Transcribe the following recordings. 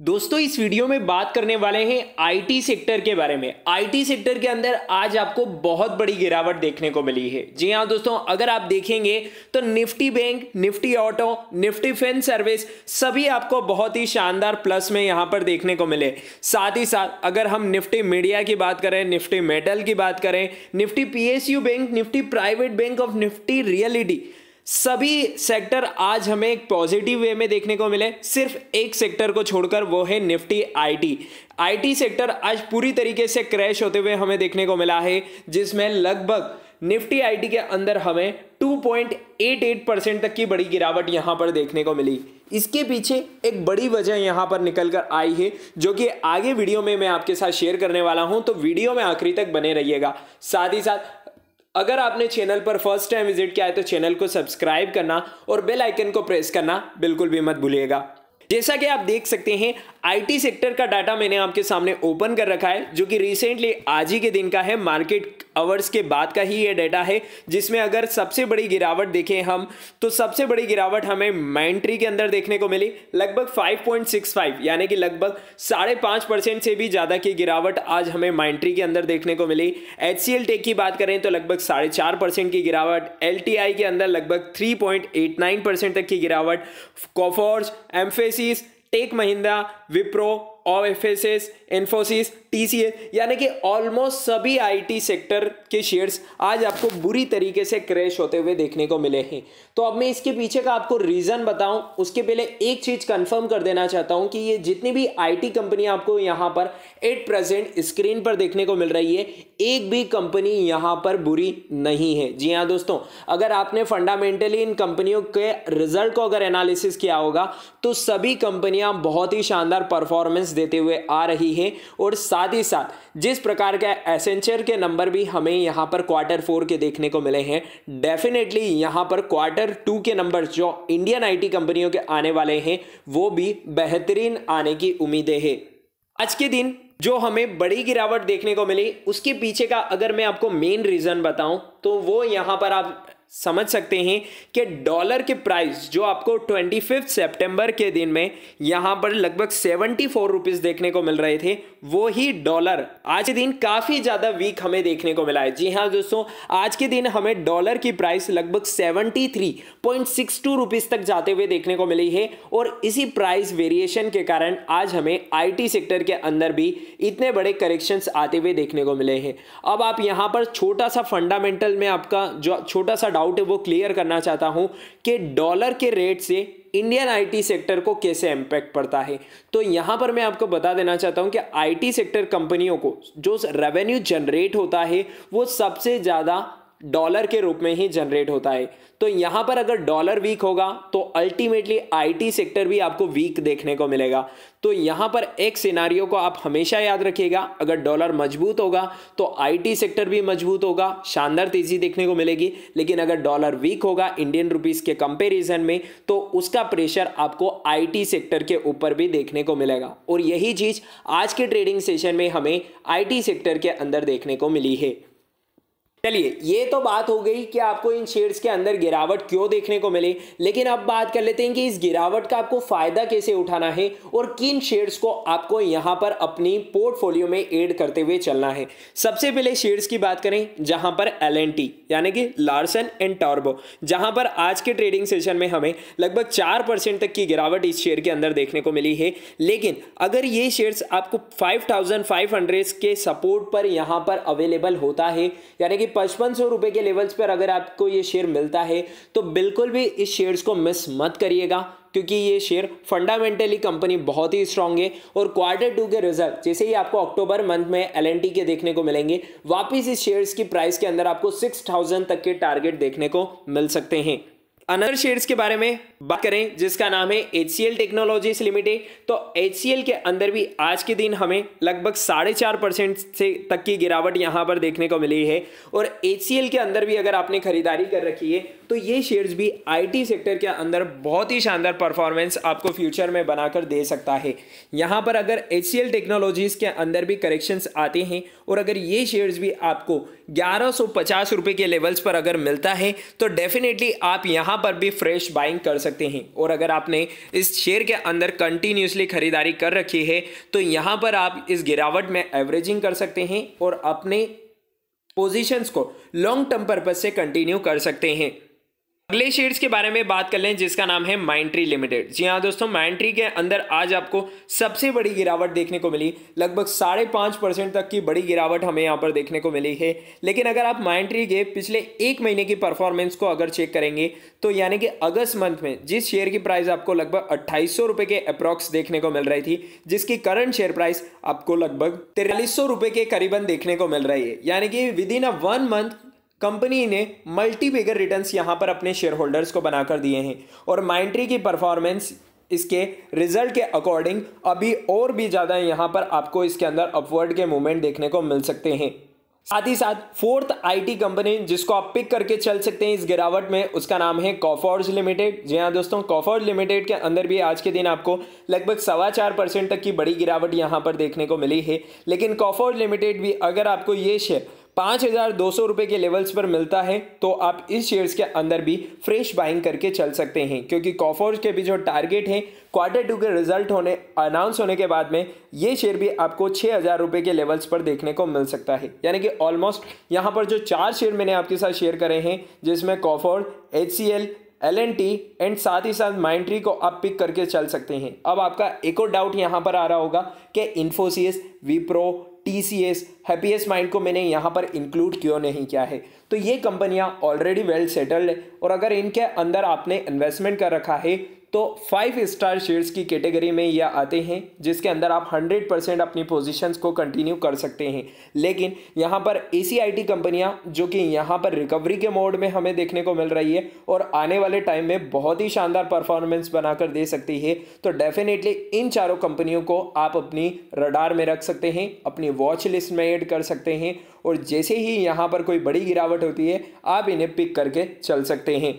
दोस्तों इस वीडियो में बात करने वाले हैं आईटी सेक्टर के बारे में आईटी सेक्टर के अंदर आज आपको बहुत बड़ी गिरावट देखने को मिली है जी हाँ दोस्तों अगर आप देखेंगे तो Nifty bank Nifty auto Nifty fin service सभी आपको बहुत ही शानदार प्लस में यहाँ पर देखने को मिले साथ ही साथ अगर हम निफ्टी मीडिया की बात करें निफ्टी मेटल की बात करें Nifty P bank Nifty private bank of Nifty realty सभी सेक्टर आज हमें एक पॉजिटिव वे में देखने को मिले सिर्फ एक सेक्टर को छोड़कर वो है निफ्टी आईटी आईटी सेक्टर आज पूरी तरीके से क्रैश होते हुए हमें देखने को मिला है जिसमें लगभग निफ्टी आईटी के अंदर हमें 2.88 परसेंट तक की बड़ी गिरावट यहां पर देखने को मिली इसके पीछे एक बड़ी वजह यहां पर निकल कर आई है जो कि आगे वीडियो में मैं आपके साथ शेयर करने वाला हूं तो वीडियो में आखिरी तक बने रहिएगा साथ ही साथ अगर आपने चैनल पर फर्स्ट टाइम विजिट किया है तो चैनल को सब्सक्राइब करना और बेल आइकन को प्रेस करना बिल्कुल भी मत भूलिएगा जैसा कि आप देख सकते हैं आईटी सेक्टर का डाटा मैंने आपके सामने ओपन कर रखा है जो कि रिसेंटली आज ही के दिन का है मार्केट आवर्स के बाद का ही ये डाटा है जिसमें अगर सबसे बड़ी गिरावट देखें हम तो सबसे बड़ी गिरावट हमें माइंट्री के अंदर देखने को मिली लगभग 5.65 यानी कि लगभग साढ़े पाँच परसेंट से भी ज़्यादा की गिरावट आज हमें माइंट्री के अंदर देखने को मिली एच टेक की बात करें तो लगभग साढ़े चार परसेंट की गिरावट एल के अंदर लगभग थ्री तक की गिरावट Coforge Mphasis Infosys Tech Mahindra Wipro O F S S Infosys T C S यानी कि ऑलमोस्ट सभी आईटी सेक्टर के शेयर्स आज आपको बुरी तरीके से क्रैश होते हुए देखने को मिले हैं तो अब मैं इसके पीछे का आपको रीज़न बताऊं उसके पहले एक चीज़ कंफर्म कर देना चाहता हूं कि ये जितनी भी आईटी कंपनी आपको यहां पर एट प्रेजेंट स्क्रीन पर देखने को मिल रही है एक भी कंपनी यहाँ पर बुरी नहीं है जी हाँ दोस्तों अगर आपने फंडामेंटली इन कंपनियों के रिजल्ट को अगर एनालिसिस किया होगा तो सभी कंपनियां बहुत ही शानदार परफॉर्मेंस देते हुए आ रही है और साथ ही साथ जिस प्रकार के एसेंचर के नंबर भी हमें यहाँ पर क्वार्टर फोर के देखने को मिले हैं डेफिनेटली यहाँ पर क्वार्टर टू के नंबर जो इंडियन आईटी कंपनियों के आने वाले हैं वो भी बेहतरीन आने की उम्मीदें हैं आज के दिन जो हमें बड़ी गिरावट देखने को मिली उसके पीछे का अगर मैं आपको मेन रीज़न बताऊं तो वो यहाँ पर आप समझ सकते हैं कि डॉलर के प्राइस जो आपको ट्वेंटी फिफ्थ सेप्टेम्बर के दिन में यहाँ पर लगभग सेवेंटी फोर रुपीज़ देखने को मिल रहे थे वो ही डॉलर आज के दिन काफ़ी ज़्यादा वीक हमें देखने को मिला है जी हाँ दोस्तों आज के दिन हमें डॉलर की प्राइस लगभग seventy three point six two rupees तक जाते हुए देखने को मिली है और इसी प्राइस वेरिएशन के कारण आज हमें आई सेक्टर के अंदर भी इतने बड़े करेक्शन आते हुए देखने को मिले हैं अब आप यहाँ पर छोटा सा फंडामेंटल में आपका जो छोटा सा डाउट है वो क्लियर करना चाहता हूँ कि डॉलर के रेट से इंडियन आईटी सेक्टर को कैसे इम्पैक्ट पड़ता है तो यहाँ पर मैं आपको बता देना चाहता हूँ कि आईटी सेक्टर कंपनियों को जो रेवेन्यू जनरेट होता है वो सबसे ज़्यादा डॉलर के रूप में ही जनरेट होता है तो यहाँ पर अगर डॉलर वीक होगा तो अल्टीमेटली आईटी सेक्टर भी आपको वीक देखने को मिलेगा तो यहाँ पर एक सिनारियो को आप हमेशा याद रखिएगा अगर डॉलर मजबूत होगा तो आईटी सेक्टर भी मजबूत होगा शानदार तेजी देखने को मिलेगी लेकिन अगर डॉलर वीक होगा इंडियन रुपीज़ के कंपेरिजन में तो उसका प्रेशर आपको आई सेक्टर के ऊपर भी देखने को मिलेगा और यही चीज़ आज के ट्रेडिंग सेशन में हमें आई सेक्टर के अंदर देखने को मिली है चलिए ये तो बात हो गई कि आपको इन शेयर्स के अंदर गिरावट क्यों देखने को मिली लेकिन अब बात कर लेते हैं कि इस गिरावट का आपको फायदा कैसे उठाना है और किन शेयर्स को आपको यहां पर अपनी पोर्टफोलियो में एड करते हुए चलना है सबसे पहले शेयर्स की बात करें जहां पर एल यानी कि लार्सन एंड टॉर्बो जहां पर आज के ट्रेडिंग सेशन में हमें लगभग चार परसेंट तक की गिरावट इस शेयर के अंदर देखने को मिली है लेकिन अगर ये शेयर्स आपको फाइव के सपोर्ट पर यहाँ पर अवेलेबल होता है यानी कि पचपन सौ रुपये के लेवल्स पर अगर आपको ये शेयर मिलता है तो बिल्कुल भी इस शेयर्स को मिस मत करिएगा क्योंकि ये शेयर फंडामेंटली कंपनी बहुत ही स्ट्रांग है और क्वार्टर टू के रिजल्ट जैसे ही आपको अक्टूबर मंथ में एल के देखने को मिलेंगे वापस इस शेयर्स की प्राइस के अंदर आपको सिक्स थाउजेंड तक के टारगेट देखने को मिल सकते हैं अनदर शेयर्स के बारे में बात करें जिसका नाम है H C L technologies limited तो एच सी एल के अंदर भी आज के दिन हमें लगभग साढ़े चार परसेंट से तक की गिरावट यहाँ पर देखने को मिली है और एच सी एल के अंदर भी अगर आपने खरीदारी कर रखी है तो ये शेयर्स भी आईटी सेक्टर के अंदर बहुत ही शानदार परफॉर्मेंस आपको फ्यूचर में बनाकर दे सकता है यहाँ पर अगर एच टेक्नोलॉजीज़ के अंदर भी करेक्शंस आते हैं और अगर ये शेयर्स भी आपको ग्यारह रुपए के लेवल्स पर अगर मिलता है तो डेफिनेटली आप यहाँ पर भी फ्रेश बाइंग कर सकते हैं और अगर आपने इस शेयर के अंदर कंटिन्यूसली खरीदारी कर रखी है तो यहाँ पर आप इस गिरावट में एवरेजिंग कर सकते हैं और अपने पोजीशंस को लॉन्ग टर्म पर्पज से कंटिन्यू कर सकते हैं अगले शेयर्स के बारे में बात कर लें जिसका नाम है माइंट्री लिमिटेड जी हाँ दोस्तों माइंट्री के अंदर आज आपको सबसे बड़ी गिरावट देखने को मिली लगभग साढ़े पाँच परसेंट तक की बड़ी गिरावट हमें यहाँ पर देखने को मिली है लेकिन अगर आप माइंट्री के पिछले एक महीने की परफॉर्मेंस को अगर चेक करेंगे तो यानी कि अगस्त मंथ में जिस शेयर की प्राइस आपको लगभग अट्ठाईस के अप्रॉक्स देखने को मिल रही थी जिसकी करंट शेयर प्राइस आपको लगभग तिरालीस के करीबन देखने को मिल रही है यानी कि within a one month कंपनी ने मल्टी बिगर रिटर्न्स यहाँ पर अपने शेयर होल्डर्स को बनाकर दिए हैं और माइंट्री की परफॉर्मेंस इसके रिजल्ट के अकॉर्डिंग अभी और भी ज़्यादा यहाँ पर आपको इसके अंदर अपवर्ड के मूवमेंट देखने को मिल सकते हैं साथ ही साथ फोर्थ आईटी कंपनी जिसको आप पिक करके चल सकते हैं इस गिरावट में उसका नाम है कॉफर्स लिमिटेड जी हाँ दोस्तों कॉफर्स लिमिटेड के अंदर भी आज के दिन आपको लगभग सवा चार परसेंट तक की बड़ी गिरावट यहां पर देखने को मिली है लेकिन कॉफर्स लिमिटेड भी अगर आपको ये शेयर पाँच हज़ार दो सौ रुपये के लेवल्स पर मिलता है तो आप इस शेयर्स के अंदर भी फ्रेश बाइंग करके चल सकते हैं क्योंकि कॉफोर्स के भी जो टारगेट हैं क्वार्टर टू के रिजल्ट होने अनाउंस होने के बाद में ये शेयर भी आपको छः हज़ार रुपये के लेवल्स पर देखने को मिल सकता है यानी कि ऑलमोस्ट यहाँ पर जो चार शेयर मैंने आपके साथ शेयर करे हैं जिसमें Coforge H C L L N T and साथ ही साथ माइंड ट्री को आप पिक करके चल सकते हैं अब आपका एक और डाउट यहाँ पर आ रहा होगा कि Infosys Wipro T C S happiest mind को मैंने यहाँ पर इंक्लूड क्यों नहीं किया है तो ये कंपनियाँ ऑलरेडी वेल सेटल्ड है और अगर इनके अंदर आपने इन्वेस्टमेंट कर रखा है तो फाइव स्टार शेयर्स की कैटेगरी में यह आते हैं जिसके अंदर आप हंड्रेड परसेंट अपनी पोजीशंस को कंटिन्यू कर सकते हैं लेकिन यहाँ पर ए आई कंपनियाँ जो कि यहाँ पर रिकवरी के मोड में हमें देखने को मिल रही है और आने वाले टाइम में बहुत ही शानदार परफॉर्मेंस बनाकर दे सकती है तो डेफिनेटली इन चारों कंपनियों को आप अपनी रडार में रख सकते हैं अपनी वॉच लिस्ट में एड कर सकते हैं और जैसे ही यहाँ पर कोई बड़ी गिरावट होती है आप इन्हें पिक करके चल सकते हैं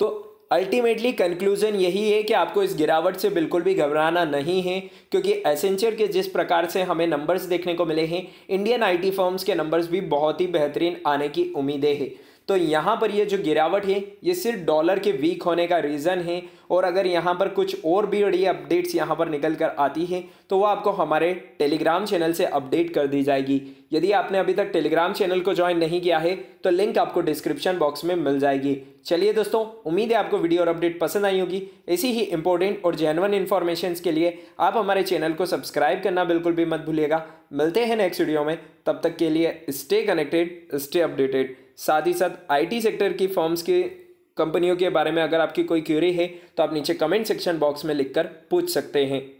तो अल्टीमेटली कंक्लूजन यही है कि आपको इस गिरावट से बिल्कुल भी घबराना नहीं है क्योंकि एसेंचर के जिस प्रकार से हमें नंबर्स देखने को मिले हैं इंडियन आईटी फर्म्स के नंबर्स भी बहुत ही बेहतरीन आने की उम्मीदें हैं तो यहाँ पर ये जो गिरावट है ये सिर्फ डॉलर के वीक होने का रीज़न है और अगर यहाँ पर कुछ और भी बड़ी अपडेट्स यहाँ पर निकल कर आती हैं तो वह आपको हमारे टेलीग्राम चैनल से अपडेट कर दी जाएगी यदि आपने अभी तक टेलीग्राम चैनल को ज्वाइन नहीं किया है तो लिंक आपको डिस्क्रिप्शन बॉक्स में मिल जाएगी चलिए दोस्तों उम्मीद है आपको वीडियो और अपडेट पसंद आई होगी ऐसी ही इंपॉर्टेंट और जेनवन इन्फॉर्मेशन के लिए आप हमारे चैनल को सब्सक्राइब करना बिल्कुल भी मत भूलिएगा मिलते हैं नेक्स्ट वीडियो में तब तक के लिए स्टे कनेक्टेड स्टे अपडेटेड साथ ही साथ आईटी सेक्टर की फॉर्म्स के कंपनियों के बारे में अगर आपकी कोई क्यूरी है तो आप नीचे कमेंट सेक्शन बॉक्स में लिखकर पूछ सकते हैं